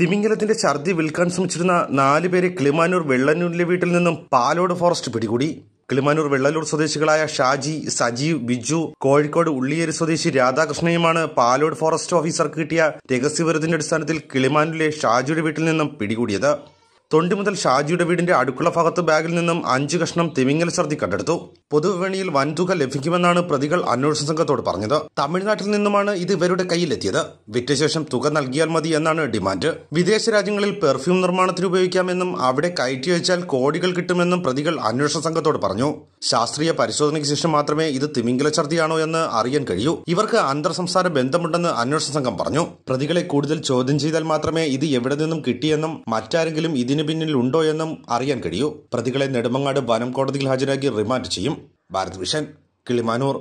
തിമിംഗലത്തിന്റെ ഛർദി വിൽക്കാൻ ശ്രമിച്ചിരുന്ന നാലുപേരെ പേരെ കിളിമാനൂർ വെള്ളന്നൂരിലെ വീട്ടിൽ നിന്നും പാലോട് ഫോറസ്റ്റ് പിടികൂടി കിളിമാനൂർ വെള്ളലൂർ സ്വദേശികളായ ഷാജി സജീവ് ബിജു കോഴിക്കോട് ഉള്ളിയേരി സ്വദേശി രാധാകൃഷ്ണയുമാണ് പാലോട് ഫോറസ്റ്റ് ഓഫീസർക്ക് കിട്ടിയ രഹസ്യവിരുദ്ധിന്റെ അടിസ്ഥാനത്തിൽ കിളിമാനൂരിലെ ഷാജിയുടെ വീട്ടിൽ നിന്നും പിടികൂടിയത് തൊണ്ടി മുതൽ ഷാജിയുടെ വീടിന്റെ അടുക്കള ഭാഗത്ത് ബാഗിൽ നിന്നും അഞ്ച് കഷ്ണം തിമിങ്ങൽ ഛർദി കണ്ടെടുത്തു പൊതുവിപണിയിൽ വൻതുക ലഭിക്കുമെന്നാണ് പ്രതികൾ അന്വേഷണ സംഘത്തോട് പറഞ്ഞത് തമിഴ്നാട്ടിൽ നിന്നുമാണ് ഇത് ഇവരുടെ കയ്യിലെത്തിയത് വിറ്റശേഷം തുക നൽകിയാൽ മതി എന്നാണ് ഡിമാൻഡ് വിദേശ രാജ്യങ്ങളിൽ പെർഫ്യൂം നിർമ്മാണത്തിന് ഉപയോഗിക്കാമെന്നും അവിടെ കയറ്റി വെച്ചാൽ കോടികൾ കിട്ടുമെന്നും പ്രതികൾ അന്വേഷണ സംഘത്തോട് പറഞ്ഞു ശാസ്ത്രീയ പരിശോധനയ്ക്ക് ശേഷം മാത്രമേ ഇത് തിമിംഗല ഛർദിയാണോ എന്ന് അറിയാൻ കഴിയൂ ഇവർക്ക് അന്തർ സംസ്ഥാന ബന്ധമുണ്ടെന്ന് അന്വേഷണ സംഘം പറഞ്ഞു പ്രതികളെ കൂടുതൽ ചോദ്യം ചെയ്താൽ മാത്രമേ ഇത് എവിടെ നിന്നും കിട്ടിയെന്നും മറ്റാരെങ്കിലും ഇതിന് ഇതിന് പിന്നിൽ ഉണ്ടോ എന്നും അറിയാൻ കഴിയൂ പ്രതികളെ നെടുമങ്ങാട് വനം കോടതിയിൽ ഹാജരാക്കി റിമാൻഡ് ചെയ്യും ഭാരത് വിഷൻ കിളിമാനൂർ